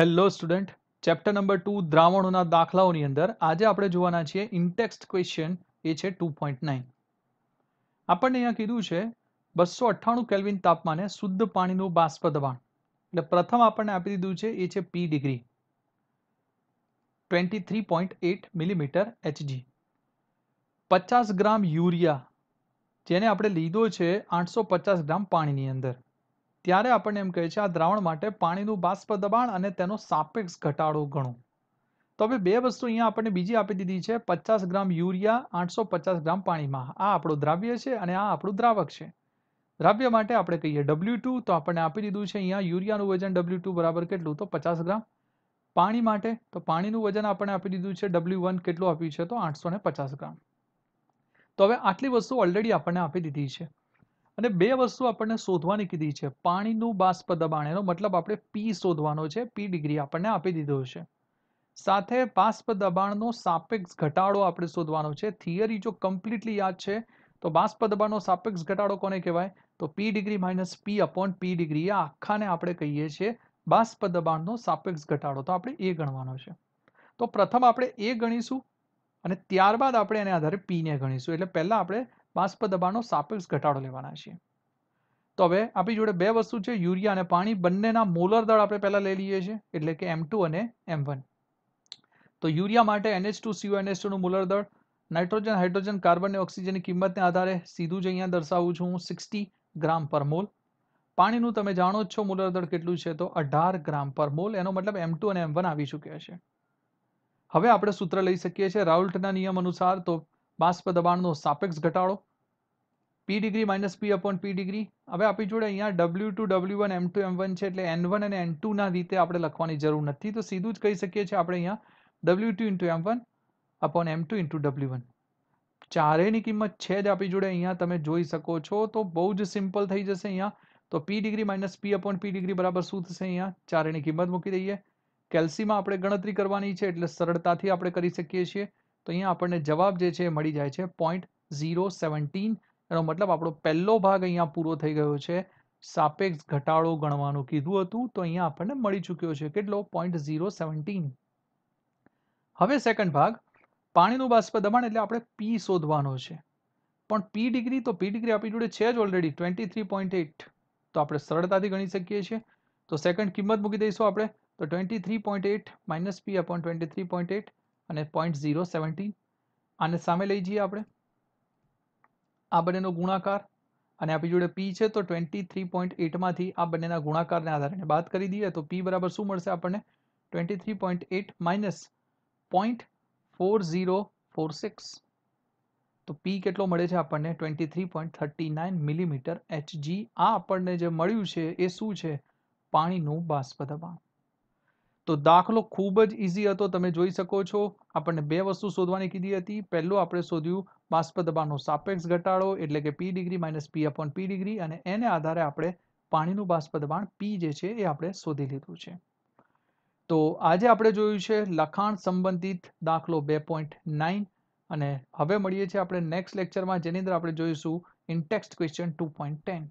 hello student chapter number two દ્રાવણોના દાખલાઓની અંદર આજે આપણે જોવાના છીએ ઇન્ટેક્સ્ટ ક્વેશ્ચન એ છે ટુ પોઈન્ટ નાઇન આપણને અહીંયા કીધું છે બસો અઠ્ઠાણું કેલ્વિન તાપમાને શુદ્ધ પાણીનું બાષ્પ દબાણ એટલે પ્રથમ આપણને આપી દીધું છે એ છે P degree twenty three point eight millimetre H G પચાસ ગ્રામ યુરિયા જેને આપણે લીધો છે આઠસો પચાસ ગ્રામ પાણીની અંદર ત્યારે આપણને એમ કહે છે આ દ્રાવણ માટે પાણીનું બાષ્પ દબાણ અને તેનો સાપેક્ષ ઘટાડો ગણો તો હવે બે વસ્તુ અહીંયા આપણને બીજી આપી દીધી છે પચાસ ગ્રામ યુરિયા આઠસો પચાસ ગ્રામ પાણીમાં આ આપણું દ્રાવ્ય છે અને આ આપણું દ્રાવક છે દ્રાવ્ય માટે આપણે કહીએ ડબલ્યુ તો આપણને આપી દીધું છે અહીંયા યુરિયાનું વજન ડબલ્યુ બરાબર કેટલું તો પચાસ ગ્રામ પાણી માટે તો પાણીનું વજન આપણને આપી દીધું છે ડબલ્યુ વન કેટલું આપ્યું છે તો આઠસો ને પચાસ ગ્રામ તો હવે આટલી વસ્તુ ઓલરેડી આપણને આપી દીધી છે અને બે વસ્તુ આપણને શોધવાની કીધી છે પાણીનું બાષ્પ દબાણ એનો મતલબ આપણે પી શોધવાનો છે પી ડિગ્રી આપણને આપી દીધો છે સાથે બાષ્પ દબાણનો સાપેક્ષ ઘટાડો આપણે શોધવાનો છે થિયરી જો કમ્પ્લીટલી યાદ છે તો બાષ્પ દબાણનો સાપેક્ષ ઘટાડો કોને કહેવાય તો P degree minus P upon P degree એ આખાને આપણે કહીએ છીએ બાષ્પ દબાણનો સાપેક્ષ ઘટાડો તો આપણે એ ગણવાનો છે તો પ્રથમ આપણે એ ગણીશું અને ત્યારબાદ આપણે એને આધારે પીને ગણીશું એટલે પહેલાં આપણે બાષ્પ દબાણનો સાપેક્ષ ઘટાડો લેવાના છે તો હવે આપણી જોડે બે વસ્તુ છે યુરિયા અને પાણી બંનેના મોલર દળ આપણે પહેલાં લઈ લઈએ છીએ એટલે કે એમ અને એમ તો યુરિયા માટે એનએચ ટુ સીઓ એનએચ ટુનું મોલર દળ નાઇટ્રોજન હાઇડ્રોજન કાર્બન અને ઓક્સિજનની કિંમતને આધારે સીધું જ અહીંયા દર્શાવું છું હું સિક્સટી ગ્રામ પર મોલ પાણીનું તમે જાણો જ છો મોલર દળ કેટલું છે તો અઢાર ગ્રામ પર મોલ એનો મતલબ એમ અને એમ આવી ચૂક્યા છે હવે આપણે સૂત્ર લઈ શકીએ છીએ રાઉલ્ટના નિયમ અનુસાર તો બાષ્પ દબાણનો સાપેક્ષ ઘટાડો P degree minus P upon P degree હવે આપની જોડે અહીંયા w2 w1 m2 m1 છે એટલે n1 અને n2 ના રીતે આપણે લખવાની જરૂર નથી તો સીધું જ કહી સકીએ છીએ આપણે અહીંયા w2 * m1 upon m2 * w1 ચારે ની કિંમત છે જ આપની જોડે અહીંયા તમે જોઈ શકો છો તો બહુ જ સિમ્પલ થઈ જશે અહીંયા તો P degree minus P upon P degree બરાબર સૂત્ર છે અહીંયા ચારે ની કિંમત મૂકી દઈએ કેલ્સીમાં આપણે ગણતરી કરવાની છે એટલે સરળતાથી આપણે કરી સકીએ છીએ તો અહીંયા આપણને જવાબ જે છે મળી જાય છે પોઈન્ટ ઝીરો સેવન્ટીન એનો મતલબ આપણો પહેલો ભાગ અહીંયા પૂરો થઈ ગયો છે સાપેક્ષ ઘટાડો ગણવાનું કીધું હતું તો અહીંયા આપણને મળી ચૂક્યો છે કેટલો પોઈન્ટ ઝીરો સેવન્ટીન હવે સેકન્ડ ભાગ પાણીનું બાષ્પ દબાણ એટલે આપણે પી શોધવાનો છે પણ પી ડિગ્રી તો પી ડિગ્રી આપણી જોડે છે જ already twenty three point eight તો આપણે સરળતાથી ગણી શકીએ છીએ તો સેકન્ડ કિંમત મૂકી દઈશું આપણે તો twenty three point eight minus P upon twenty three point eight અને પોઈન્ટ ઝીરો સેવન્ટીન આને સામે લઈ જઈએ આપણે આ બંનેનો ગુણાકાર અને આપણી જોડે પી છે તો ટ્વેન્ટી થ્રી પોઈન્ટ એટમાંથી આ બંનેના ગુણાકારને આધારે બાદ કરી દઈએ તો પી બરાબર શું મળશે આપણને twenty three point eight minus point four zero four six તો પી કેટલો મળે છે આપણને twenty three point thirty nine millimetre Hg આ આપણને જે મળ્યું છે એ શું છે પાણીનું બાષ્પ દબાણ તો દાખલો ખૂબ જ ઇઝી હતો તમે જોઈ શકો છો આપણને બે વસ્તુ શોધવાની કીધી હતી પહેલું આપણે શોધ્યું બાષ્પ દબાણનો સાપેક્ષ ઘટાડો એટલે કે P degree minus P upon P degree અને એને આધારે આપણે પાણીનું બાષ્પ દબાણ પી જે છે એ આપણે શોધી લીધું છે તો આજે આપણે જોયું છે લખાણ સંબંધિત દાખલો બે પોઈન્ટ નાઇન અને હવે મળીએ છીએ આપણે નેક્સ્ટ લેક્ચરમાં જેની અંદર આપણે જોઈશું in text question two point ten